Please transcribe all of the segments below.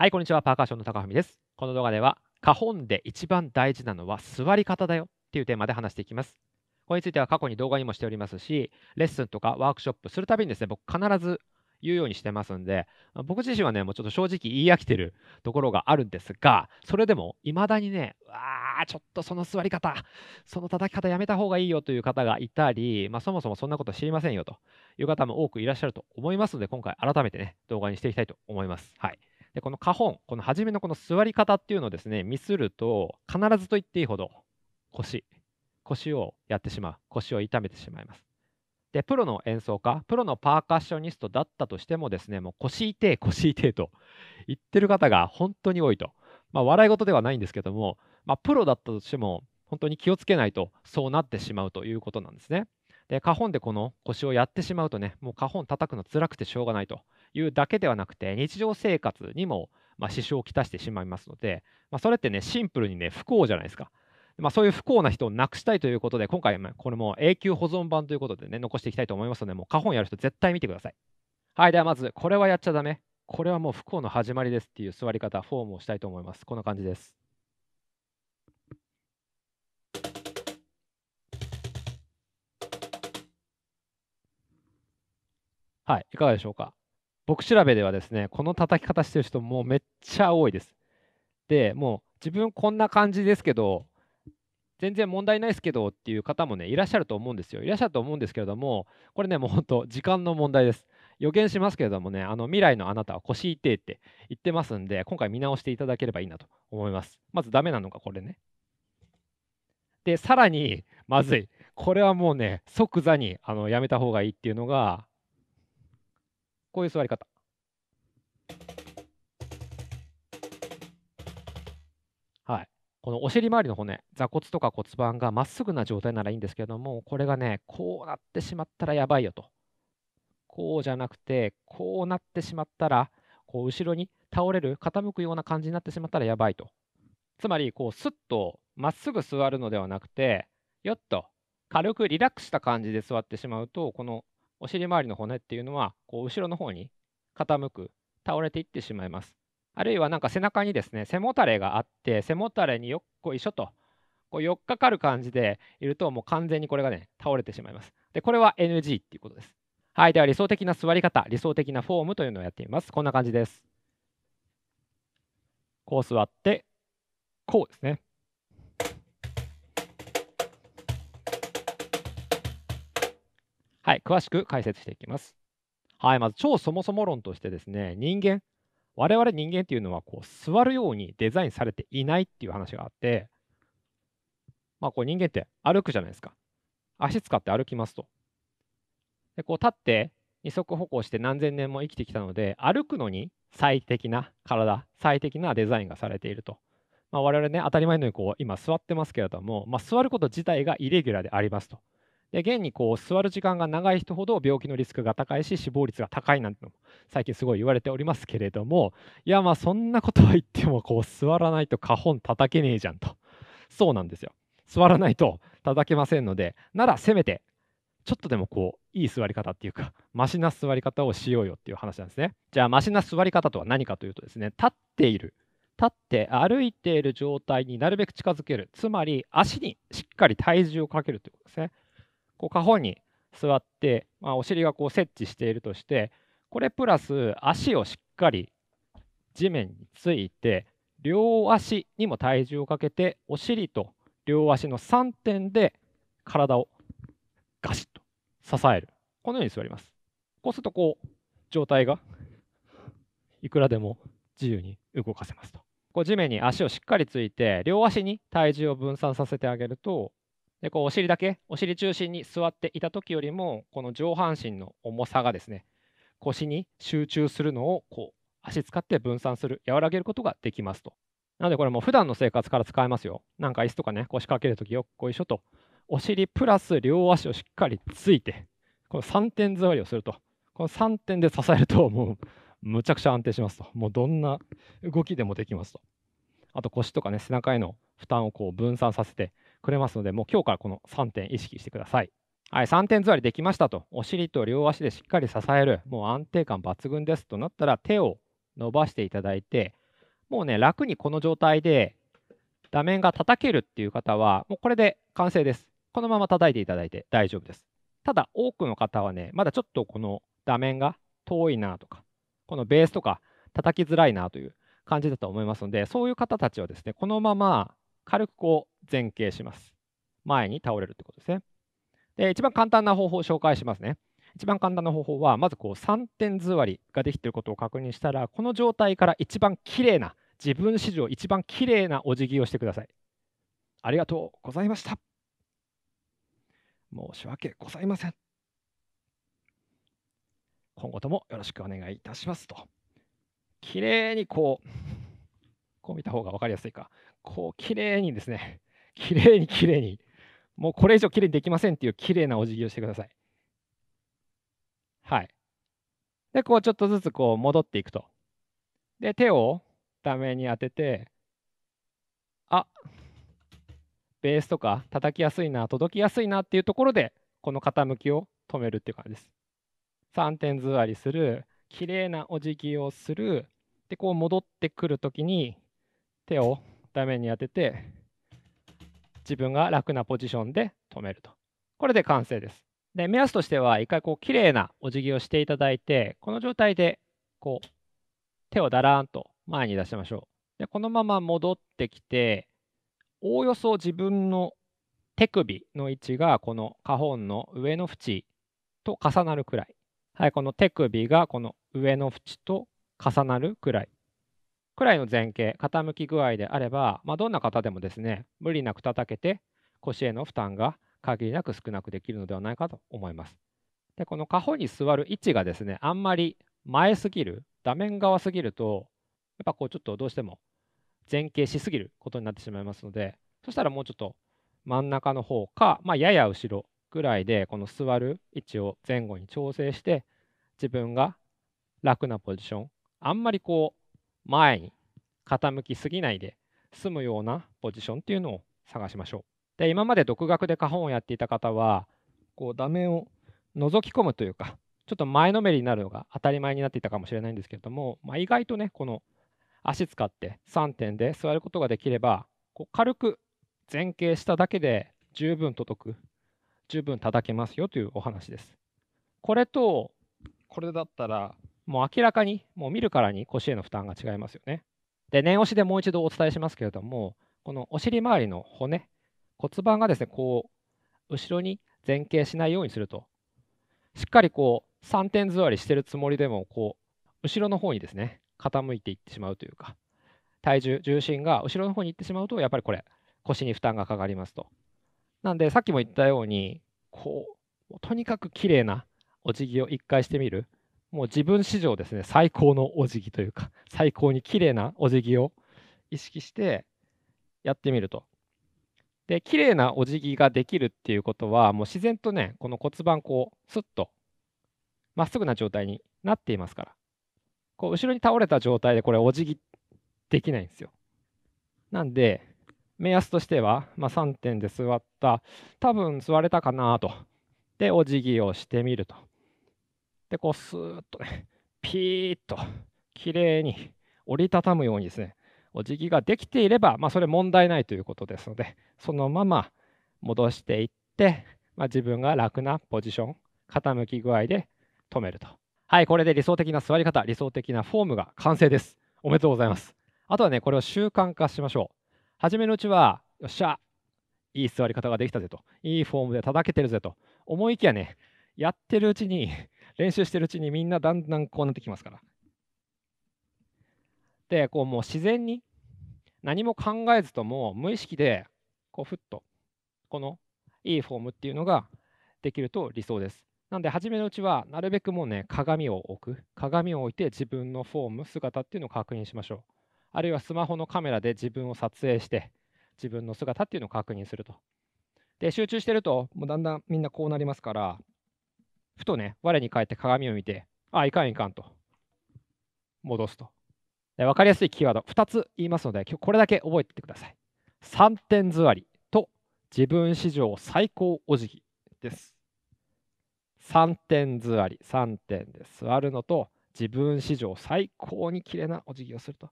はい、こんにちは。パーカッションの高文です。この動画では、花本で一番大事なのは座り方だよっていうテーマで話していきます。これについては過去に動画にもしておりますし、レッスンとかワークショップするたびにですね、僕必ず言うようにしてますんで、僕自身はね、もうちょっと正直言い飽きてるところがあるんですが、それでも未だにね、うわー、ちょっとその座り方、その叩き方やめた方がいいよという方がいたり、まあ、そもそもそんなこと知りませんよという方も多くいらっしゃると思いますので、今回改めてね、動画にしていきたいと思います。はい。でこの花本、この初めのこの座り方っていうのをですね、ミスると、必ずと言っていいほど腰、腰をやってしまう、腰を痛めてしまいます。で、プロの演奏家、プロのパーカッショニストだったとしてもですね、もう腰痛い、腰痛いと言ってる方が本当に多いと。まあ、笑い事ではないんですけども、まあ、プロだったとしても、本当に気をつけないとそうなってしまうということなんですね。で、花本でこの腰をやってしまうとね、もう花本叩くの辛くてしょうがないと。いうだけではなくて日常生活にもま支障をきたしてしまいますので、まあ、それってねシンプルにね不幸じゃないですか。まあ、そういう不幸な人をなくしたいということで今回これも永久保存版ということでね残していきたいと思いますのでもう花本やる人絶対見てください。はいではまずこれはやっちゃダメこれはもう不幸の始まりですっていう座り方フォームをしたいと思います。こんな感じです。はい、いかがでしょうか。僕調べではですね、この叩き方してる人もうめっちゃ多いです。で、もう自分こんな感じですけど、全然問題ないですけどっていう方もね、いらっしゃると思うんですよ。いらっしゃると思うんですけれども、これね、もう本当、時間の問題です。予言しますけれどもね、あの未来のあなたは腰痛いって言ってますんで、今回見直していただければいいなと思います。まずダメなのか、これね。で、さらにまずい。これはもうね、即座にあのやめた方がいいっていうのが、こういう座り方。はい。このお尻周りの骨、座骨とか骨盤がまっすぐな状態ならいいんですけども、これがね、こうなってしまったらやばいよと。こうじゃなくて、こうなってしまったら、こう後ろに倒れる、傾くような感じになってしまったらやばいと。つまり、こう、すっとまっすぐ座るのではなくて、よっと軽くリラックスした感じで座ってしまうと、このお尻周りの骨っていうのはこう後ろの方に傾く倒れていってしまいますあるいはなんか背中にですね背もたれがあって背もたれによっこいしょとこうよっかかる感じでいるともう完全にこれがね倒れてしまいますでこれは NG っていうことですはいでは理想的な座り方理想的なフォームというのをやってみますこんな感じですこう座ってこうですねはい、詳しく解説していきます。はい、まず超そもそも論としてですね、人間、我々人間っていうのはこう座るようにデザインされていないっていう話があって、まあ、こう人間って歩くじゃないですか。足使って歩きますと。でこう立って二足歩行して何千年も生きてきたので、歩くのに最適な体、最適なデザインがされていると。まあ、我々ね、当たり前のようにこう今座ってますけれども、まあ、座ること自体がイレギュラーでありますと。で現にこう座る時間が長い人ほど病気のリスクが高いし死亡率が高いなんて最近すごい言われておりますけれどもいやまあそんなことは言ってもこう座らないと花本叩けねえじゃんとそうなんですよ座らないと叩けませんのでならせめてちょっとでもこういい座り方っていうかマシな座り方をしようよっていう話なんですねじゃあマシな座り方とは何かというとですね立っている立って歩いている状態になるべく近づけるつまり足にしっかり体重をかけるということですねこう下方に座って、まあ、お尻がこう設置しているとしてこれプラス足をしっかり地面について両足にも体重をかけてお尻と両足の3点で体をガシッと支えるこのように座りますこうするとこう状態がいくらでも自由に動かせますとこう地面に足をしっかりついて両足に体重を分散させてあげるとでこうお尻だけお尻中心に座っていた時よりもこの上半身の重さがですね腰に集中するのをこう足使って分散する和らげることができますと。なのでこれも普段の生活から使えますよ。なんか椅子とかね腰掛けるときよっこいしょとお尻プラス両足をしっかりついてこの3点座りをするとこの3点で支えるともうむちゃくちゃ安定しますともうどんな動きでもできますとあと腰とかね背中への負担をこう分散させてくれますので、もう今日からこの3点意識してください。はい、3点座りできましたと、お尻と両足でしっかり支える、もう安定感抜群ですとなったら、手を伸ばしていただいて、もうね、楽にこの状態で、座面が叩けるっていう方は、もうこれで完成です。このまま叩いていただいて大丈夫です。ただ、多くの方はね、まだちょっとこの座面が遠いなとか、このベースとか叩きづらいなという感じだと思いますので、そういう方たちはですね、このまま軽くこう前傾します。前に倒れるってことですね。で、一番簡単な方法を紹介しますね。一番簡単な方法は、まずこう3点座りができていることを確認したら、この状態から一番綺麗な、自分史上一番綺麗なお辞儀をしてください。ありがとうございました。申し訳ございません。今後ともよろしくお願いいたしますと。綺麗にこう、こう見た方が分かりやすいか。こう、綺麗にですね、綺麗に綺麗に、もうこれ以上綺麗にできませんっていう綺麗なお辞儀をしてください。はい。で、こう、ちょっとずつこう、戻っていくと。で、手をダメに当てて、あベースとか叩きやすいな、届きやすいなっていうところで、この傾きを止めるっていう感じです。3点座りする、綺麗なお辞儀をする、で、こう戻ってくるときに、手を画面に当てて、自分が楽なポジションで止めると。これで完成です。で、目安としては、一回こう、綺麗なお辞儀をしていただいて、この状態で、こう、手をだらーんと前に出しましょう。で、このまま戻ってきて、おおよそ自分の手首の位置がこの下本の上の縁と重なるくらい。はい、この手首がこの上の縁と重なるくらい。くらいの前傾、傾き具合であれば、まあ、どんな方でもですね、無理なく叩けて、腰への負担が限りなく少なくできるのではないかと思います。で、この下方に座る位置がですね、あんまり前すぎる、座面側すぎると、やっぱこうちょっとどうしても前傾しすぎることになってしまいますので、そしたらもうちょっと真ん中の方か、まあ、やや後ろぐらいで、この座る位置を前後に調整して、自分が楽なポジション、あんまりこう前に傾きすぎないで済むようなポジションっていうのを探しましょう。で今まで独学で花本をやっていた方はこう画面を覗き込むというかちょっと前のめりになるのが当たり前になっていたかもしれないんですけれども、まあ、意外とねこの足使って3点で座ることができればこう軽く前傾しただけで十分届く十分叩けますよというお話です。これとこれだったらもう明らかに、もう見るからに腰への負担が違いますよね。で、念押しでもう一度お伝えしますけれども、このお尻周りの骨、骨盤がですね、こう、後ろに前傾しないようにすると、しっかりこう、3点座りしてるつもりでも、こう、後ろの方にですね、傾いていってしまうというか、体重、重心が後ろの方に行ってしまうと、やっぱりこれ、腰に負担がかかりますと。なんで、さっきも言ったように、こう、とにかく綺麗なお辞儀を1回してみる。もう自分史上ですね、最高のお辞儀というか、最高に綺麗なお辞儀を意識してやってみると。で、綺麗なお辞儀ができるっていうことは、もう自然とね、この骨盤、こう、すっと、まっすぐな状態になっていますから、こう、後ろに倒れた状態で、これ、お辞儀できないんですよ。なんで、目安としては、まあ、3点で座った、多分座れたかなと。で、お辞儀をしてみると。で、こう、スーッとね、ピーッと、きれいに折りたたむようにですね、お辞儀ができていれば、まあ、それ問題ないということですので、そのまま戻していって、まあ、自分が楽なポジション、傾き具合で止めると。はい、これで理想的な座り方、理想的なフォームが完成です。おめでとうございます。あとはね、これを習慣化しましょう。初めのうちは、よっしゃ、いい座り方ができたぜと、いいフォームで叩けてるぜと、思いきやね、やってるうちに練習してるうちにみんなだんだんこうなってきますから。で、こうもう自然に何も考えずとも無意識でこうふっとこのいいフォームっていうのができると理想です。なんで初めのうちはなるべくもうね鏡を置く鏡を置いて自分のフォーム姿っていうのを確認しましょう。あるいはスマホのカメラで自分を撮影して自分の姿っていうのを確認すると。で集中してるともうだんだんみんなこうなりますからふとね、我に返って鏡を見て、あ、あ、いかんいかんと、戻すと。分かりやすいキーワード、2つ言いますので、これだけ覚えててください。3点座りと自分史上最高お辞儀です。3点座り、3点で座るのと、自分史上最高に綺麗なお辞儀をすると。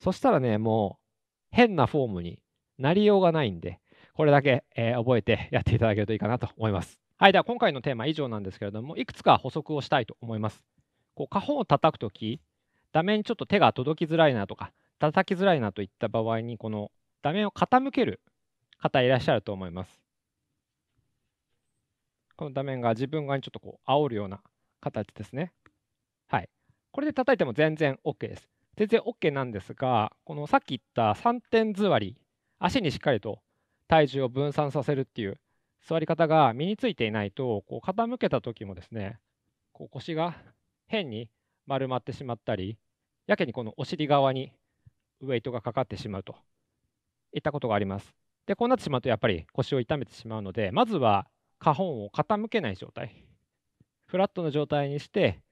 そしたらね、もう変なフォームになりようがないんで、これだけ、えー、覚えてやっていただけるといいかなと思います。はい、では今回のテーマ以上なんですけれども、いくつか補足をしたいと思います。こう、花本を叩くとき、画面にちょっと手が届きづらいなとか、叩きづらいなといった場合に、この画面を傾ける方いらっしゃると思います。この画面が自分側にちょっとこう煽るような形ですね。はい。これで叩いても全然 OK です。全然 OK なんですが、このさっき言った3点座り、足にしっかりと体重を分散させるっていう座り方が身についていないと、こう傾けた時もですね、こう腰が変に丸まってしまったり、やけにこのお尻側にウエイトがかかってしまうといったことがあります。で、こうなってしまうとやっぱり腰を痛めてしまうので、まずは下本を傾けない状態、フラットの状態にして、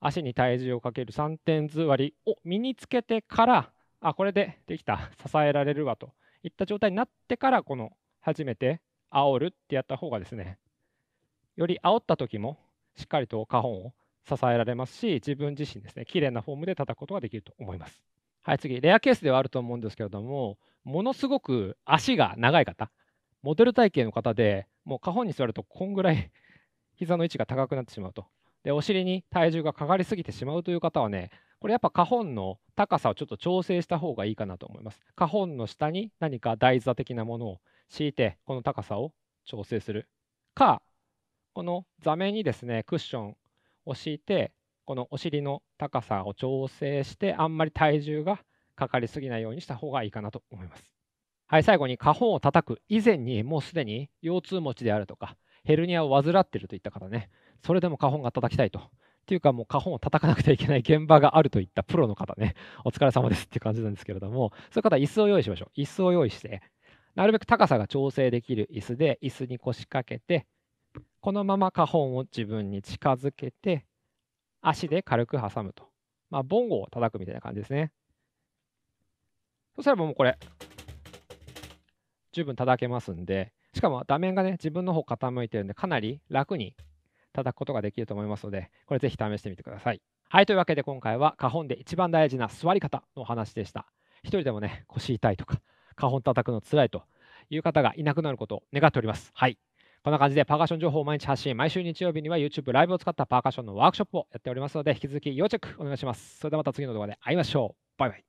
足に体重をかける3点座りを身につけてから、あ、これでできた、支えられるわといった状態になってから、この初めて煽るってやった方がですね、より煽った時もしっかりと下本を支えられますし、自分自身ですね、綺麗なフォームで叩くことができると思います。はい、次、レアケースではあると思うんですけれども、ものすごく足が長い方、モデル体型の方で、もう下本に座るとこんぐらい 膝の位置が高くなってしまうとでお尻に体重がかかりすぎてしまうという方はねこれやっぱ下本の高さをちょっと調整した方がいいかなと思います下本の下に何か台座的なものを敷いてこの高さを調整するかこの座面にですねクッションを敷いてこのお尻の高さを調整してあんまり体重がかかりすぎないようにした方がいいかなと思いますはい最後に下本を叩く以前にもうすでに腰痛持ちであるとかヘルニアを患っているといった方ねそれでも花本が叩きたいと。っていうか、もう花本を叩かなくてはいけない現場があるといったプロの方ね、お疲れ様ですっていう感じなんですけれども、そういう方は椅子を用意しましょう。椅子を用意して、なるべく高さが調整できる椅子で、椅子に腰掛けて、このまま花本を自分に近づけて、足で軽く挟むと。まあ、ボンゴを叩くみたいな感じですね。そしたらもうこれ、十分叩けますんで、しかも画面がね、自分の方傾いてるんで、かなり楽に叩くことができると思いますので、これぜひ試してみてください。はい、というわけで今回は、花本で一番大事な座り方のお話でした。一人でもね、腰痛いとか、花本叩くのつらいという方がいなくなることを願っております。はい。こんな感じでパーカッション情報を毎日発信、毎週日曜日には YouTube ライブを使ったパーカッションのワークショップをやっておりますので、引き続き要チェックお願いします。それではまた次の動画で会いましょう。バイバイ。